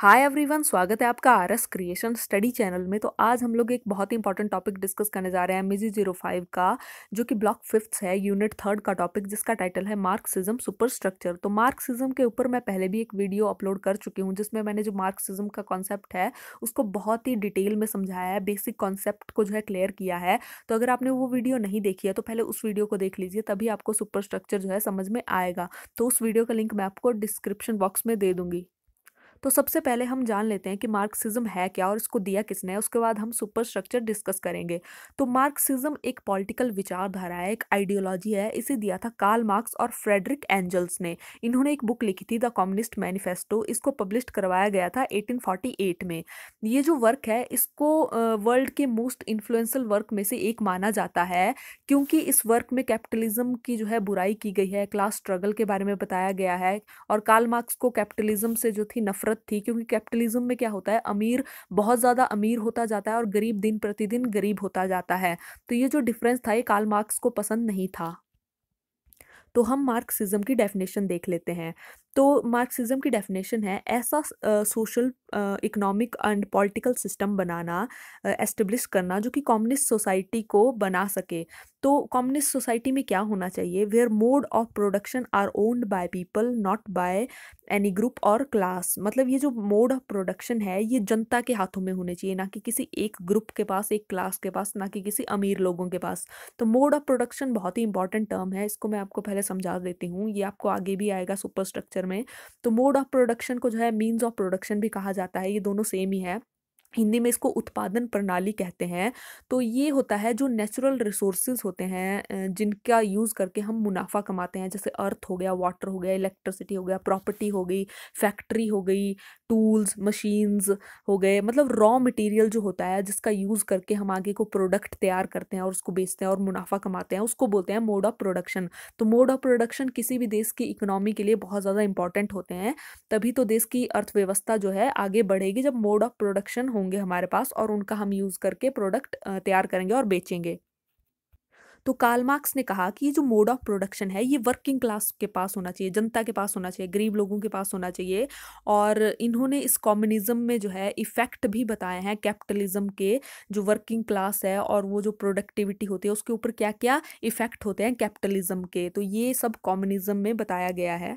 hi everyone स्वागत है आपका R S creation study channel में तो आज हम लोग एक बहुत ही इंपॉर्टेंट टॉपिक डिस्कस करने जा रहे हैं मिजी जीरो फाइव का जो कि ब्लॉक फिफ्थ है यूनिट थर्ड का टॉपिक जिसका टाइटल है मार्क्सिज्म सुपर स्ट्रक्चर तो मार्क्सिज्म के ऊपर मैं पहले भी एक वीडियो अपलोड कर चुकी हूँ जिसमें मैंने जो मार्क्सिज्म का कॉन्सेप्ट है उसको बहुत ही डिटेल में समझाया है बेसिक कॉन्सेप्ट को जो है क्लियर किया है तो अगर आपने वो वीडियो नहीं देखी है तो पहले उस वीडियो को देख लीजिए तभी आपको सुपर स्ट्रक्चर जो है समझ में आएगा तो उस वीडियो का लिंक मैं आपको डिस्क्रिप्शन बॉक्स में दे दूँगी तो सबसे पहले हम जान लेते हैं कि मार्क्सिज्म है क्या और इसको दिया किसने है उसके बाद हम सुपर स्ट्रक्चर डिस्कस करेंगे तो मार्क्सिज्म एक पॉलिटिकल विचारधारा है एक आइडियोलॉजी है इसे दिया था कार्ल मार्क्स और फ्रेडरिक एंजल्स ने इन्होंने एक बुक लिखी थी द कम्युनिस्ट मैनिफेस्टो इसको पब्लिश करवाया गया था एटीन में ये जो वर्क है इसको वर्ल्ड के मोस्ट इन्फ्लुएंसल वर्क में से एक माना जाता है क्योंकि इस वर्क में कैपिटलिज्म की जो है बुराई की गई है क्लास स्ट्रगल के बारे में बताया गया है और कार्ल मार्क्स को कैपिटलिज्म से जो थी नफरत नफरत थी क्योंकि कैपिटलिज्म में क्या होता है अमीर बहुत ज़्यादा अमीर होता जाता है और गरीब दिन प्रतिदिन गरीब होता जाता है तो ये जो डिफरेंस था ये कार्ल मार्क्स को पसंद नहीं था तो हम मार्क्सिज्म की डेफिनेशन देख लेते हैं तो मार्क्सिज्म की डेफिनेशन है ऐसा social economic and political system बनाना एस्टेब्लिश uh, करना जो कि कम्युनिस्ट सोसाइटी को बना सके तो कम्युनिस्ट सोसाइटी में क्या होना चाहिए where mode of production are owned by people not by any group और क्लास मतलब ये जो मोड ऑफ प्रोडक्शन है ये जनता के हाथों में होने चाहिए ना कि किसी एक ग्रुप के पास एक क्लास के पास ना कि किसी अमीर लोगों के पास तो मोड ऑफ प्रोडक्शन बहुत ही इंपॉर्टेंट टर्म है इसको मैं आपको पहले समझा देती हूँ ये आपको आगे भी आएगा सुपर स्ट्रक्चर में तो मोड ऑफ प्रोडक्शन को जो है मीन्स ऑफ प्रोडक्शन भी कहा जाता है ये दोनों सेम ही है हिंदी में इसको उत्पादन प्रणाली कहते हैं तो ये होता है जो नेचुरल रिसोर्सेज होते हैं जिनका यूज़ करके हम मुनाफा कमाते हैं जैसे अर्थ हो गया वाटर हो गया इलेक्ट्रिसिटी हो गया प्रॉपर्टी हो गई फैक्ट्री हो गई टूल्स मशीन्स हो गए मतलब रॉ मटेरियल जो होता है जिसका यूज़ करके हम आगे को प्रोडक्ट तैयार करते हैं और उसको बेचते हैं और मुनाफा कमाते हैं उसको बोलते हैं मोड ऑफ प्रोडक्शन तो मोड ऑफ प्रोडक्शन किसी भी देश की इकोनॉमी के लिए बहुत ज़्यादा इंपॉर्टेंट होते हैं तभी तो देश की अर्थव्यवस्था जो है आगे बढ़ेगी जब मोड ऑफ प्रोडक्शन होंगे हमारे पास और उनका हम यूज़ करके प्रोडक्ट तैयार करेंगे और बेचेंगे तो कार्ल मार्क्स ने कहा कि ये जो मोड ऑफ प्रोडक्शन है ये वर्किंग क्लास के पास होना चाहिए जनता के पास होना चाहिए गरीब लोगों के पास होना चाहिए और इन्होंने इस कॉम्युनिज्म में जो है इफ़ेक्ट भी बताए हैं कैपिटलिज्म के जो वर्किंग क्लास है और वो जो प्रोडक्टिविटी होती है उसके ऊपर क्या क्या इफ़ेक्ट होते हैं कैपिटलिज्म के तो ये सब कॉम्युनिज्म में बताया गया है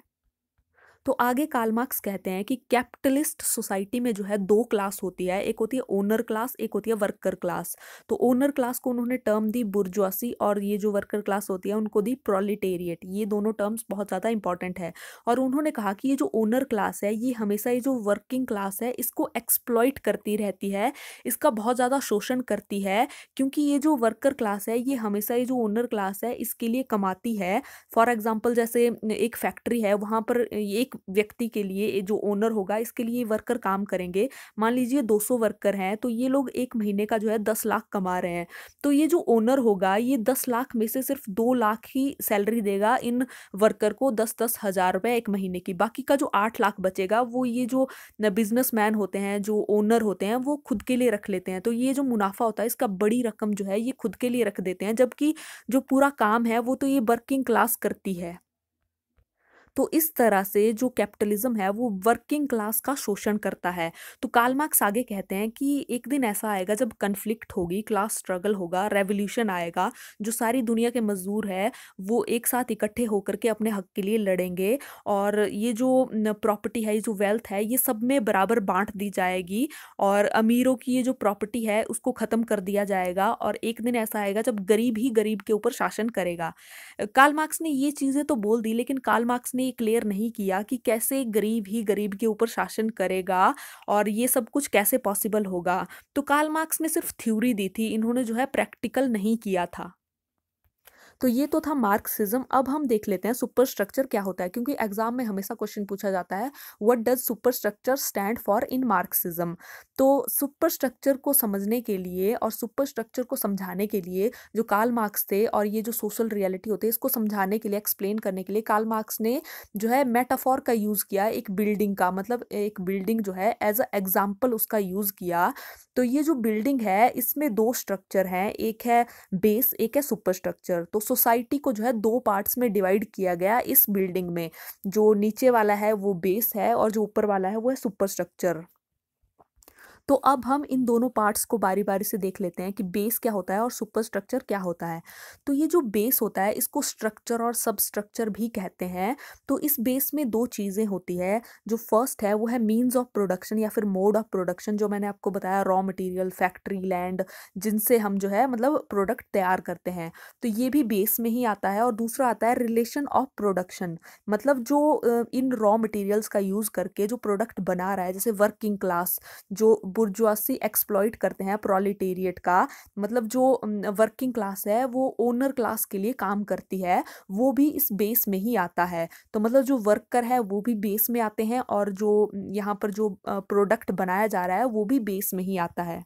तो आगे कालमार्क्स कहते हैं कि कैपिटलिस्ट सोसाइटी में जो है दो क्लास होती है एक होती है ओनर क्लास एक होती है वर्कर क्लास तो ओनर क्लास को उन्होंने टर्म दी बुर्जुआसी और ये जो वर्कर क्लास होती है उनको दी प्रोलिटेरिएट ये दोनों टर्म्स बहुत ज़्यादा इंपॉर्टेंट है और उन्होंने कहा कि ये जो ओनर क्लास है ये हमेशा ये जो वर्किंग क्लास है इसको एक्सप्लॉयट करती रहती है इसका बहुत ज़्यादा शोषण करती है क्योंकि ये जो वर्कर क्लास है ये हमेशा ये जो ओनर क्लास है इसके लिए कमाती है फॉर एग्जाम्पल जैसे एक फैक्ट्री है वहाँ पर एक एक व्यक्ति के लिए जो ओनर होगा इसके लिए वर्कर काम करेंगे मान लीजिए 200 वर्कर हैं तो ये लोग एक महीने का जो है दस लाख कमा रहे हैं तो ये जो ओनर होगा ये दस लाख में से सिर्फ दो लाख ही सैलरी देगा इन वर्कर को दस दस हज़ार रुपये एक महीने की बाकी का जो आठ लाख बचेगा वो ये जो मैन होते हैं जो ओनर होते हैं वो खुद के लिए रख लेते हैं तो ये जो मुनाफा होता है इसका बड़ी रकम जो है ये खुद के लिए रख देते हैं जबकि जो पूरा काम है वो तो ये वर्किंग क्लास करती है तो इस तरह से जो कैपिटलिज्म है वो वर्किंग क्लास का शोषण करता है तो कालमार्क्स मार्क्स आगे कहते हैं कि एक दिन ऐसा आएगा जब कन्फ्लिक्ट होगी क्लास स्ट्रगल होगा रेवोल्यूशन आएगा जो सारी दुनिया के मजदूर है वो एक साथ इकट्ठे होकर के अपने हक के लिए लड़ेंगे और ये जो प्रॉपर्टी है ये जो वेल्थ है ये सब में बराबर बांट दी जाएगी और अमीरों की ये जो प्रॉपर्टी है उसको ख़त्म कर दिया जाएगा और एक दिन ऐसा आएगा जब गरीब ही गरीब के ऊपर शासन करेगा काल मार्क्स ने ये चीज़ें तो बोल दी लेकिन कालमार्क्स मार्क्स ने ने ये क्लियर नहीं किया कि कैसे गरीब ही गरीब के ऊपर शासन करेगा और ये सब कुछ कैसे पॉसिबल होगा तो कार्ल मार्क्स ने सिर्फ थ्योरी दी थी इन्होंने जो है प्रैक्टिकल नहीं किया था तो ये तो था मार्क्सिज्म अब हम देख लेते हैं सुपर स्ट्रक्चर क्या होता है क्योंकि एग्जाम में हमेशा क्वेश्चन पूछा जाता है what does super structure stand for in Marxism तो सुपर स्ट्रक्चर को समझने के लिए और सुपर स्ट्रक्चर को समझाने के लिए जो काल मार्क्स थे और ये जो सोशल रियलिटी होते इसको समझाने के लिए एक्सप्लेन करने के लिए काल मार्क्स ने जो है मेटाफॉर का यूज़ किया एक बिल्डिंग का मतलब एक बिल्डिंग जो है एज अ एग्जाम्पल उसका यूज़ किया तो ये जो बिल्डिंग है इसमें दो स्ट्रक्चर हैं एक है बेस एक है सुपर स्ट्रक्चर तो सोसाइटी को जो है दो पार्ट्स में डिवाइड किया गया इस बिल्डिंग में जो नीचे वाला है वो बेस है और जो ऊपर वाला है वो है सुपर स्ट्रक्चर तो अब हम इन दोनों पार्ट्स को बारी बारी से देख लेते हैं कि बेस क्या होता है और सुपर स्ट्रक्चर क्या होता है तो ये जो बेस होता है इसको स्ट्रक्चर और सब स्ट्रक्चर भी कहते हैं तो इस बेस में दो चीज़ें होती है जो फर्स्ट है वो है मीन्स ऑफ प्रोडक्शन या फिर मोड ऑफ प्रोडक्शन जो मैंने आपको बताया रॉ मटेरियल फैक्ट्री लैंड जिनसे हम जो है मतलब प्रोडक्ट तैयार करते हैं तो ये भी बेस में ही आता है और दूसरा आता है रिलेशन ऑफ प्रोडक्शन मतलब जो इन रॉ मटेरियल्स का यूज़ करके जो प्रोडक्ट बना रहा है जैसे वर्किंग क्लास जो बुर्जुआसी एक्सप्लॉइट करते हैं प्रोलिटेरिएट का मतलब जो वर्किंग क्लास है वो ओनर क्लास के लिए काम करती है वो भी इस बेस में ही आता है तो मतलब जो वर्कर है वो भी बेस में आते हैं और जो यहाँ पर जो प्रोडक्ट बनाया जा रहा है वो भी बेस में ही आता है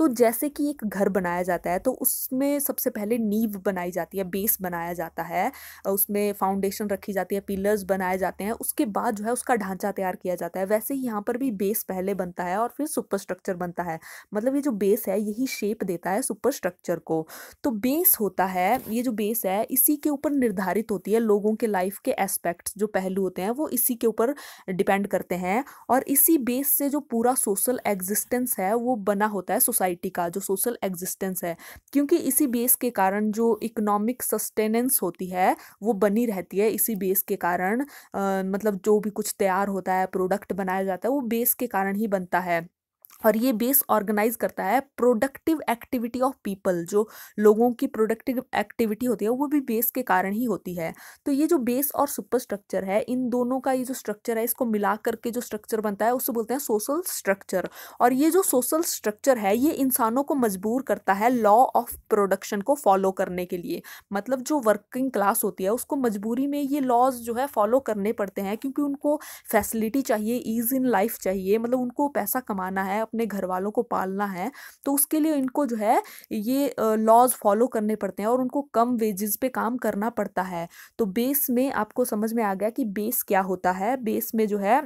तो जैसे कि एक घर बनाया जाता है तो उसमें सबसे पहले नींव बनाई जाती है बेस बनाया जाता है उसमें फाउंडेशन रखी जाती है पिलर्स बनाए जाते हैं उसके बाद जो है उसका ढांचा तैयार किया जाता है वैसे ही यहाँ पर भी बेस पहले बनता है और फिर सुपर स्ट्रक्चर बनता है मतलब ये जो बेस है यही शेप देता है सुपर स्ट्रक्चर को तो बेस होता है ये जो बेस है इसी के ऊपर निर्धारित होती है लोगों के लाइफ के एस्पेक्ट्स जो पहलू होते हैं वो इसी के ऊपर डिपेंड करते हैं और इसी बेस से जो पूरा सोशल एग्जिस्टेंस है वो बना होता है सोसाइटी सोसाइटी का जो सोशल एग्जिस्टेंस है क्योंकि इसी बेस के कारण जो इकोनॉमिक सस्टेनेंस होती है वो बनी रहती है इसी बेस के कारण आ, मतलब जो भी कुछ तैयार होता है प्रोडक्ट बनाया जाता है वो बेस के कारण ही बनता है और ये बेस ऑर्गेनाइज करता है प्रोडक्टिव एक्टिविटी ऑफ पीपल जो लोगों की प्रोडक्टिव एक्टिविटी होती है वो भी बेस के कारण ही होती है तो ये जो बेस और सुपर स्ट्रक्चर है इन दोनों का ये जो स्ट्रक्चर है इसको मिला करके जो स्ट्रक्चर बनता है उसे बोलते हैं सोशल स्ट्रक्चर और ये जो सोशल स्ट्रक्चर है ये इंसानों को मजबूर करता है लॉ ऑफ प्रोडक्शन को फॉलो करने के लिए मतलब जो वर्किंग क्लास होती है उसको मजबूरी में ये लॉज जो है फॉलो करने पड़ते हैं क्योंकि उनको फैसिलिटी चाहिए ईज इन लाइफ चाहिए मतलब उनको पैसा कमाना है अपने घर वालों को पालना है तो उसके लिए इनको जो है ये लॉज फॉलो करने पड़ते हैं और उनको कम वेजेस पे काम करना पड़ता है तो बेस में आपको समझ में आ गया कि बेस क्या होता है बेस में जो है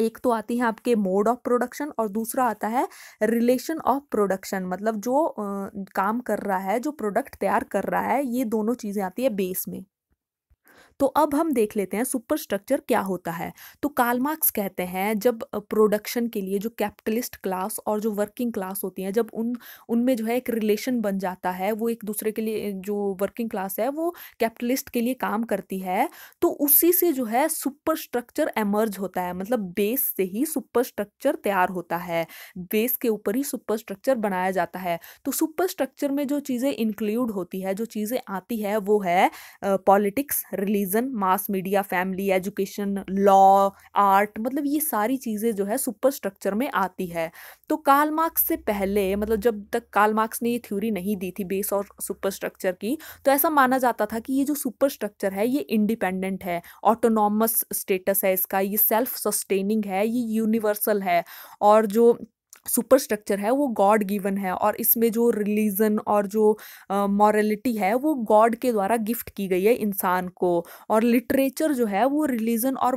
एक तो आती है आपके मोड ऑफ प्रोडक्शन और दूसरा आता है रिलेशन ऑफ प्रोडक्शन मतलब जो आ, काम कर रहा है जो प्रोडक्ट तैयार कर रहा है ये दोनों चीज़ें आती है बेस में तो अब हम देख लेते हैं सुपर स्ट्रक्चर क्या होता है तो कालमार्क्स कहते हैं जब प्रोडक्शन के लिए जो कैपिटलिस्ट क्लास और जो वर्किंग क्लास होती हैं जब उन उनमें जो है एक रिलेशन बन जाता है वो एक दूसरे के लिए जो वर्किंग क्लास है वो कैपिटलिस्ट के लिए काम करती है तो उसी से जो है सुपर स्ट्रक्चर एमर्ज होता है मतलब बेस से ही सुपर स्ट्रक्चर तैयार होता है बेस के ऊपर ही सुपर स्ट्रक्चर बनाया जाता है तो सुपर स्ट्रक्चर में जो चीज़ें इंक्लूड होती है जो चीज़ें आती है वो है politics release religion mass media family education law art मतलब ये सारी चीज़ें जो है सुपर स्ट्रक्चर में आती है तो काल मार्क्स से पहले मतलब जब तक काल मार्क्स ने ये थ्योरी नहीं दी थी बेस और सुपर स्ट्रक्चर की तो ऐसा माना जाता था कि ये जो सुपर स्ट्रक्चर है ये इंडिपेंडेंट है ऑटोनॉमस स्टेटस है इसका ये सेल्फ सस्टेनिंग है ये यूनिवर्सल है और जो सुपर स्ट्रक्चर है वो गॉड गिवन है और इसमें जो रिलीजन और जो मॉरलिटी uh, है वो गॉड के द्वारा गिफ्ट की गई है इंसान को और लिटरेचर जो है वो रिलीजन और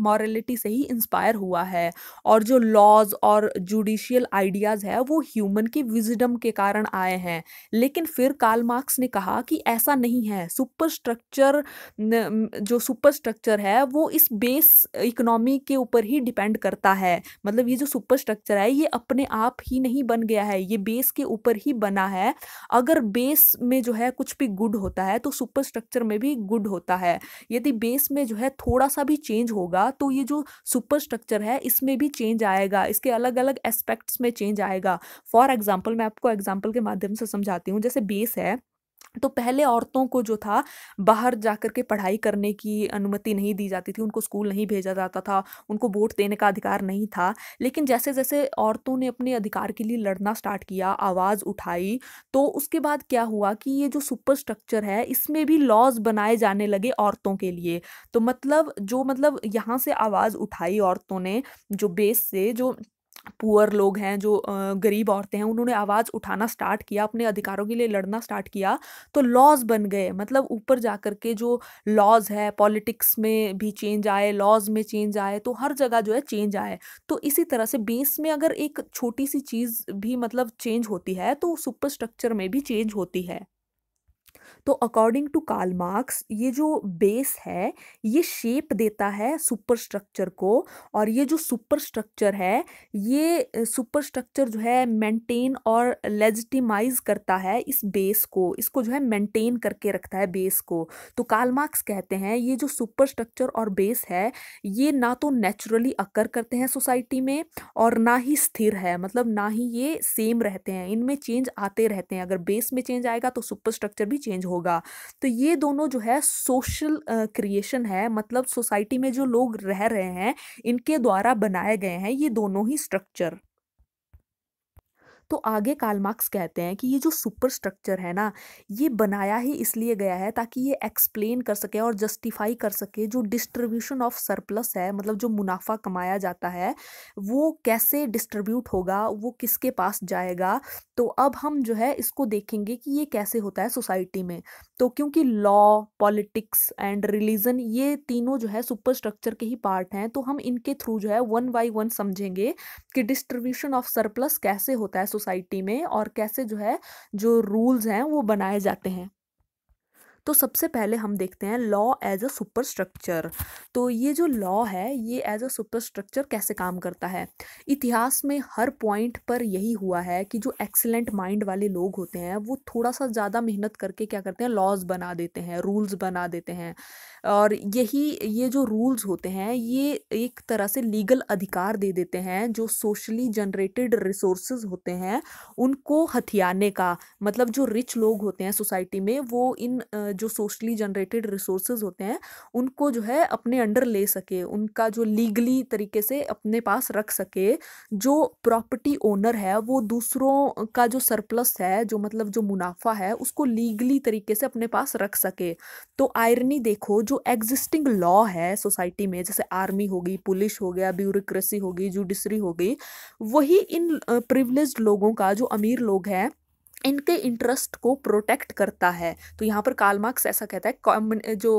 मॉरलिटी से ही इंस्पायर हुआ है और जो लॉज और जुडिशियल आइडियाज़ है वो ह्यूमन के विजडम के कारण आए हैं लेकिन फिर कार्ल मार्क्स ने कहा कि ऐसा नहीं है सुपर स्ट्रक्चर जो सुपर स्ट्रक्चर है वो इस बेस इकोनॉमी के ऊपर ही डिपेंड करता है मतलब ये जो सुपर स्ट्रक्चर है ये अपने आप ही नहीं बन गया है ये बेस के ऊपर ही बना है अगर बेस में जो है कुछ भी गुड होता है तो सुपर स्ट्रक्चर में भी गुड होता है यदि बेस में जो है थोड़ा सा भी चेंज होगा तो ये जो सुपर स्ट्रक्चर है इसमें भी चेंज आएगा इसके अलग अलग एस्पेक्ट्स में चेंज आएगा फॉर एग्जाम्पल मैं आपको एग्जाम्पल के माध्यम से समझाती हूँ जैसे बेस है तो पहले औरतों को जो था बाहर जा कर के पढ़ाई करने की अनुमति नहीं दी जाती थी उनको स्कूल नहीं भेजा जाता था उनको वोट देने का अधिकार नहीं था लेकिन जैसे जैसे औरतों ने अपने अधिकार के लिए लड़ना स्टार्ट किया आवाज़ उठाई तो उसके बाद क्या हुआ कि ये जो सुपर स्ट्रक्चर है इसमें भी लॉज बनाए जाने लगे औरतों के लिए तो मतलब जो मतलब यहाँ से आवाज़ उठाई औरतों ने जो बेस से जो पुअर लोग हैं जो गरीब औरतें हैं उन्होंने आवाज़ उठाना स्टार्ट किया अपने अधिकारों के लिए लड़ना स्टार्ट किया तो लॉज बन गए मतलब ऊपर जा कर के जो लॉज है पॉलिटिक्स में भी चेंज आए लॉज में चेंज आए तो हर जगह जो है चेंज आए तो इसी तरह से बेस में अगर एक छोटी सी चीज़ भी मतलब चेंज होती है तो सुपर स्ट्रक्चर में भी चेंज होती है तो अकॉर्डिंग टू कार्ल मार्क्स ये जो बेस है ये शेप देता है सुपर स्ट्रक्चर को और ये जो सुपर स्ट्रक्चर है ये सुपर स्ट्रक्चर जो है मेंटेन और लेजिटिमाइज करता है इस बेस को इसको जो है मेंटेन करके रखता है बेस को तो कार्ल मार्क्स कहते हैं ये जो सुपर स्ट्रक्चर और बेस है ये ना तो नेचुरली अकर करते हैं सोसाइटी में और ना ही स्थिर है मतलब ना ही ये सेम रहते हैं इनमें चेंज आते रहते हैं अगर बेस में चेंज आएगा तो सुपर स्ट्रक्चर भी चेंज हो होगा तो ये दोनों जो है सोशल क्रिएशन है मतलब सोसाइटी में जो लोग रह रहे हैं इनके द्वारा बनाए गए हैं ये दोनों ही स्ट्रक्चर तो आगे कालमार्क्स मार्क्स कहते हैं कि ये जो सुपर स्ट्रक्चर है ना ये बनाया ही इसलिए गया है ताकि ये एक्सप्लेन कर सके और जस्टिफाई कर सके जो डिस्ट्रीब्यूशन ऑफ सरप्लस है मतलब जो मुनाफा कमाया जाता है वो कैसे डिस्ट्रीब्यूट होगा वो किसके पास जाएगा तो अब हम जो है इसको देखेंगे कि ये कैसे होता है सोसाइटी में तो क्योंकि लॉ पॉलिटिक्स एंड रिलीजन ये तीनों जो है सुपर स्ट्रक्चर के ही पार्ट हैं तो हम इनके थ्रू जो है वन बाई वन समझेंगे कि डिस्ट्रीब्यूशन ऑफ सरप्लस कैसे होता है सोसाइटी में और कैसे जो है जो रूल्स हैं वो बनाए जाते हैं तो सबसे पहले हम देखते हैं law as a super structure तो ये जो लॉ है ये एज अ सुपर स्ट्रक्चर कैसे काम करता है इतिहास में हर पॉइंट पर यही हुआ है कि जो एक्सेलेंट माइंड वाले लोग होते हैं वो थोड़ा सा ज़्यादा मेहनत करके क्या करते हैं लॉज बना देते हैं रूल्स बना देते हैं और यही ये जो रूल्स होते हैं ये एक तरह से लीगल अधिकार दे देते हैं जो सोशली जनरेटेड रिसोर्स होते हैं उनको हथियाने का मतलब जो रिच लोग होते हैं सोसाइटी में वो इन जो सोशली जनरेटेड रिसोर्स होते हैं उनको जो है अपने अंडर ले सके उनका जो लीगली तरीके से अपने पास रख सके जो प्रॉपर्टी ओनर है वो दूसरों का जो सरप्लस है जो मतलब जो मुनाफा है उसको लीगली तरीके से अपने पास रख सके तो आयरनी देखो जो एग्जिस्टिंग लॉ है सोसाइटी में जैसे आर्मी होगी पुलिस हो गया ब्यूरोक्रेसी होगी जुडिशरी हो गई वही इन प्रिवलेज लोगों का जो अमीर लोग हैं इनके इंटरेस्ट को प्रोटेक्ट करता है तो यहाँ पर कार्ल मार्क्स ऐसा कहता है जो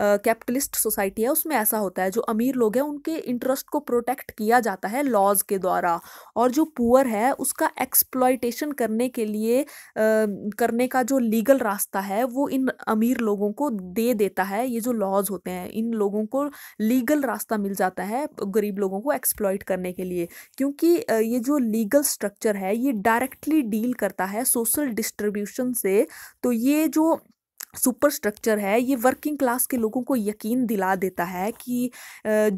कैपिटलिस्ट सोसाइटी है उसमें ऐसा होता है जो अमीर लोग हैं उनके इंटरेस्ट को प्रोटेक्ट किया जाता है लॉज के द्वारा और जो पुअर है उसका एक्सप्लॉयटेशन करने के लिए आ, करने का जो लीगल रास्ता है वो इन अमीर लोगों को दे देता है ये जो लॉज होते हैं इन लोगों को लीगल रास्ता मिल जाता है गरीब लोगों को एक्सप्लॉयट करने के लिए क्योंकि ये जो लीगल स्ट्रक्चर है ये डायरेक्टली डील करता है सो सोशल डिस्ट्रीब्यूशन से तो ये जो सुपर स्ट्रक्चर है ये वर्किंग क्लास के लोगों को यकीन दिला देता है कि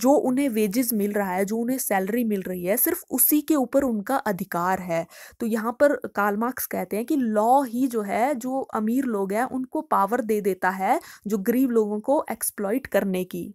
जो उन्हें वेजेस मिल रहा है जो उन्हें सैलरी मिल रही है सिर्फ उसी के ऊपर उनका अधिकार है तो यहाँ पर कालमार्क्स मार्क्स कहते हैं कि लॉ ही जो है जो अमीर लोग हैं उनको पावर दे देता है जो गरीब लोगों को एक्सप्लॉइट करने की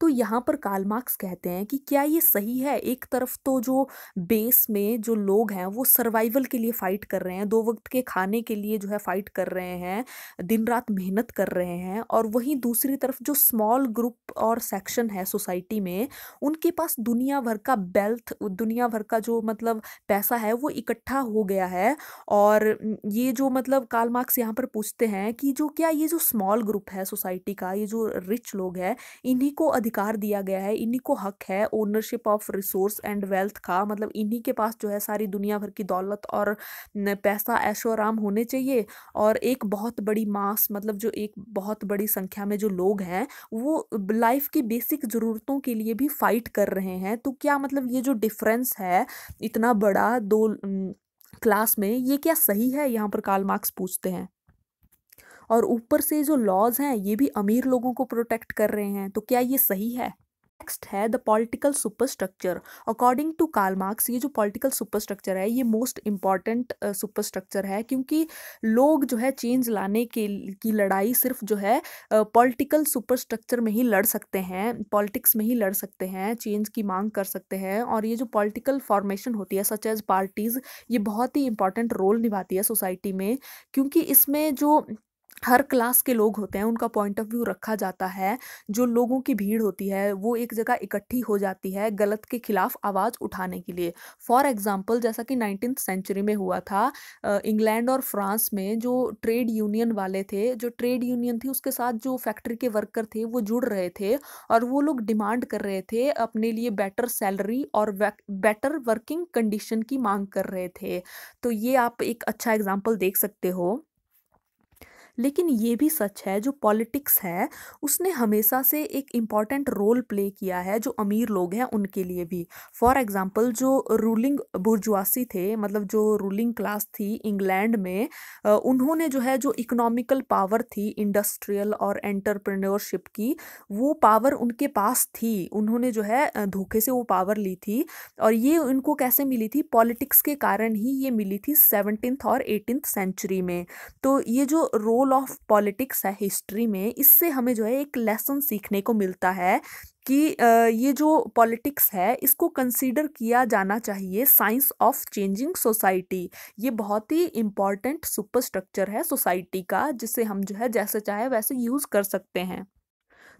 तो यहाँ पर काल मार्क्स कहते हैं कि क्या ये सही है एक तरफ तो जो बेस में जो लोग हैं वो सर्वाइवल के लिए फ़ाइट कर रहे हैं दो वक्त के खाने के लिए जो है फ़ाइट कर रहे हैं दिन रात मेहनत कर रहे हैं और वहीं दूसरी तरफ जो स्मॉल ग्रुप और सेक्शन है सोसाइटी में उनके पास दुनिया भर का वेल्थ दुनिया भर का जो मतलब पैसा है वो इकट्ठा हो गया है और ये जो मतलब काल मार्क्स यहाँ पर पूछते हैं कि जो क्या ये जो स्मॉल ग्रुप है सोसाइटी का ये जो रिच लोग हैं इन्हीं को अधिकार दिया गया है इन्हीं को हक है ownership of resource and wealth का मतलब इन्हीं के पास जो है सारी दुनिया भर की दौलत और पैसा ऐशो आराम होने चाहिए और एक बहुत बड़ी मास मतलब जो एक बहुत बड़ी संख्या में जो लोग हैं वो लाइफ की बेसिक ज़रूरतों के लिए भी फाइट कर रहे हैं तो क्या मतलब ये जो डिफरेंस है इतना बड़ा दो क्लास में ये क्या सही है यहाँ पर काल मार्क्स पूछते हैं और ऊपर से जो लॉज हैं ये भी अमीर लोगों को प्रोटेक्ट कर रहे हैं तो क्या ये सही है नेक्स्ट है the political superstructure according to Karl Marx ये जो पॉलिटिकल सुपरस्ट्रक्चर है ये मोस्ट इम्पॉर्टेंट सुपरस्ट्रक्चर है क्योंकि लोग जो है चेंज लाने के की लड़ाई सिर्फ जो है पॉलिटिकल सुपरस्ट्रक्चर में ही लड़ सकते हैं पॉलिटिक्स में ही लड़ सकते हैं चेंज की मांग कर सकते हैं और ये जो पॉलिटिकल फॉर्मेशन होती है सच एज पार्टीज़ ये बहुत ही इंपॉर्टेंट रोल निभाती है सोसाइटी में क्योंकि इसमें जो हर क्लास के लोग होते हैं उनका पॉइंट ऑफ व्यू रखा जाता है जो लोगों की भीड़ होती है वो एक जगह इकट्ठी हो जाती है गलत के खिलाफ आवाज़ उठाने के लिए फॉर एग्जांपल जैसा कि नाइनटीन सेंचुरी में हुआ था इंग्लैंड और फ्रांस में जो ट्रेड यूनियन वाले थे जो ट्रेड यूनियन थी उसके साथ जो फैक्ट्री के वर्कर थे वो जुड़ रहे थे और वो लोग डिमांड कर रहे थे अपने लिए बेटर सैलरी और बेटर वर्किंग कंडीशन की मांग कर रहे थे तो ये आप एक अच्छा एग्जाम्पल देख सकते हो लेकिन ये भी सच है जो पॉलिटिक्स है उसने हमेशा से एक इम्पॉर्टेंट रोल प्ले किया है जो अमीर लोग हैं उनके लिए भी फॉर एग्ज़ाम्पल जो रूलिंग बुरजुआसी थे मतलब जो रूलिंग क्लास थी इंग्लैंड में उन्होंने जो है जो इकोनॉमिकल पावर थी इंडस्ट्रियल और एंटरप्रेन्योरशिप की वो पावर उनके पास थी उन्होंने जो है धोखे से वो पावर ली थी और ये उनको कैसे मिली थी पॉलिटिक्स के कारण ही ये मिली थी सेवनटीन्थ और एटीनथ सेंचुरी में तो ये जो रोल रोल ऑफ पॉलिटिक्स है हिस्ट्री में इससे हमें जो है एक लेसन सीखने को मिलता है कि ये जो पॉलिटिक्स है इसको कंसीडर किया जाना चाहिए साइंस ऑफ चेंजिंग सोसाइटी ये बहुत ही इम्पॉर्टेंट सुपर स्ट्रक्चर है सोसाइटी का जिसे हम जो है जैसे चाहे वैसे यूज़ कर सकते हैं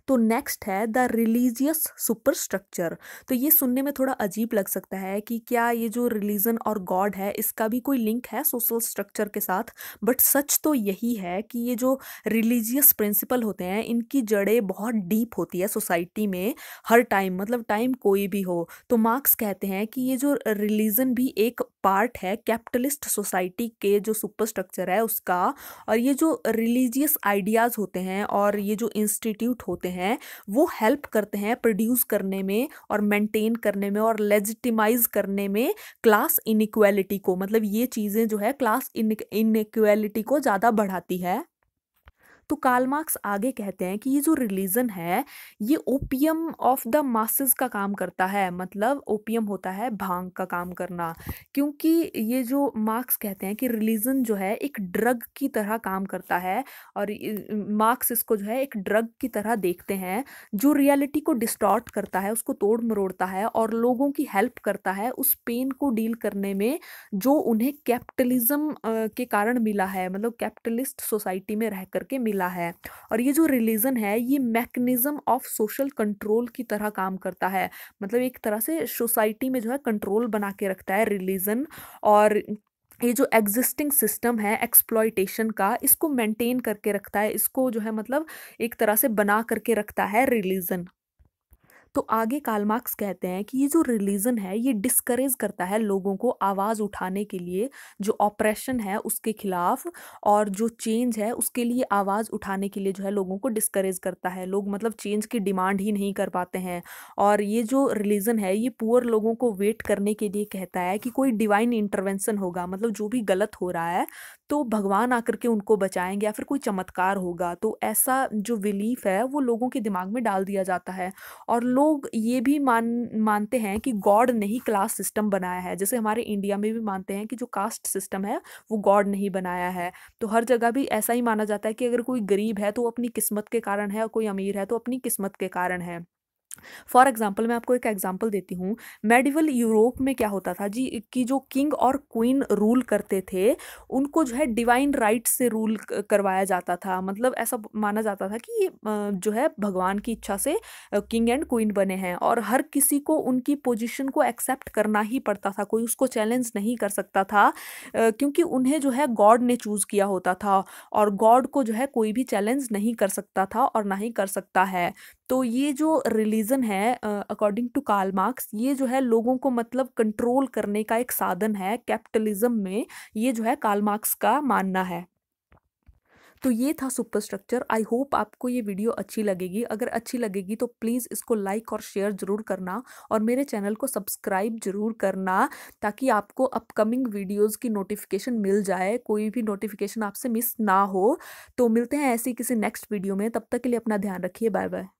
तो नेक्स्ट है द रिलीजियस सुपरस्ट्रक्चर तो ये सुनने में थोड़ा अजीब लग सकता है कि क्या ये जो रिलीजन और गॉड है इसका भी कोई लिंक है सोशल स्ट्रक्चर के साथ बट सच तो यही है कि ये जो रिलीजियस प्रिंसिपल होते हैं इनकी जड़ें बहुत डीप होती है सोसाइटी में हर टाइम मतलब टाइम कोई भी हो तो मार्क्स कहते हैं कि ये जो रिलीजन भी एक पार्ट है कैपिटलिस्ट सोसाइटी के जो सुपरस्ट्रक्चर है उसका और ये जो रिलीजियस आइडियाज़ होते हैं और ये जो इंस्टीट्यूट होते हैं हैं वो हेल्प करते हैं प्रोड्यूस करने में और मेंटेन करने में और लेजिटिमाइज करने में क्लास इनिक्वालिटी को मतलब ये चीज़ें जो है क्लास इनिक्वालिटी को ज़्यादा बढ़ाती है तो काल मार्क्स आगे कहते हैं कि ये जो रिलीजन है ये ओपियम ऑफ द मासेस का काम करता है मतलब ओपियम होता है भांग का काम करना क्योंकि ये जो मार्क्स कहते हैं कि रिलीजन जो है एक ड्रग की तरह काम करता है और मार्क्स इसको जो है एक ड्रग की तरह देखते हैं जो रियलिटी को डिस्टॉर्ट करता है उसको तोड़ मरोड़ता है और लोगों की हेल्प करता है उस पेन को डील करने में जो उन्हें कैपिटलिज्म के कारण मिला है मतलब कैपिटलिस्ट सोसाइटी में रह करके मिला मिला है और ये जो रिलीजन है ये मैकनिज़म ऑफ सोशल कंट्रोल की तरह काम करता है मतलब एक तरह से सोसाइटी में जो है कंट्रोल बना के रखता है रिलीजन और ये जो एग्जिस्टिंग सिस्टम है एक्सप्लॉयटेशन का इसको मेंटेन करके रखता है इसको जो है मतलब एक तरह से बना करके रखता है रिलीजन तो आगे कालमार्क्स कहते हैं कि ये जो रिलीजन है ये डिस्करेज करता है लोगों को आवाज़ उठाने के लिए जो ऑपरेशन है उसके खिलाफ और जो चेंज है उसके लिए आवाज़ उठाने के लिए जो है लोगों को डिस्करेज करता है लोग मतलब चेंज की डिमांड ही नहीं कर पाते हैं और ये जो रिलीजन है ये पुअर लोगों को वेट करने के लिए कहता है कि कोई डिवाइन इंटरवेंसन होगा मतलब जो भी गलत हो रहा है तो भगवान आकर के उनको बचाएंगे या फिर कोई चमत्कार होगा तो ऐसा जो बिलीफ है वो लोगों के दिमाग में डाल दिया जाता है और लोग ये भी मान मानते हैं कि गॉड ने ही क्लास सिस्टम बनाया है जैसे हमारे इंडिया में भी मानते हैं कि जो कास्ट सिस्टम है वो गॉड ने ही बनाया है तो हर जगह भी ऐसा ही माना जाता है कि अगर कोई गरीब है तो अपनी किस्मत के कारण है और कोई अमीर है तो अपनी किस्मत के कारण है फॉर एग्जाम्पल मैं आपको एक एग्जाम्पल देती हूँ मेडिवल यूरोप में क्या होता था जी कि जो किंग और क्वीन रूल करते थे उनको जो है डिवाइन राइट से रूल करवाया जाता था मतलब ऐसा माना जाता था कि जो है भगवान की इच्छा से किंग एंड क्वीन बने हैं और हर किसी को उनकी पोजिशन को एक्सेप्ट करना ही पड़ता था कोई उसको चैलेंज नहीं कर सकता था क्योंकि उन्हें जो है गॉड ने चूज़ किया होता था और गॉड को जो है कोई भी चैलेंज नहीं कर सकता था और ना ही कर सकता है तो ये जो रिलीजन है अकॉर्डिंग टू कार्ल मार्क्स ये जो है लोगों को मतलब कंट्रोल करने का एक साधन है कैपिटलिज्म में ये जो है कार्ल मार्क्स का मानना है तो ये था सुपर स्ट्रक्चर आई होप आपको ये वीडियो अच्छी लगेगी अगर अच्छी लगेगी तो प्लीज़ इसको लाइक और शेयर ज़रूर करना और मेरे चैनल को सब्सक्राइब ज़रूर करना ताकि आपको अपकमिंग वीडियोज़ की नोटिफिकेशन मिल जाए कोई भी नोटिफिकेशन आपसे मिस ना हो तो मिलते हैं ऐसी किसी नेक्स्ट वीडियो में तब तक के लिए अपना ध्यान रखिए बाय बाय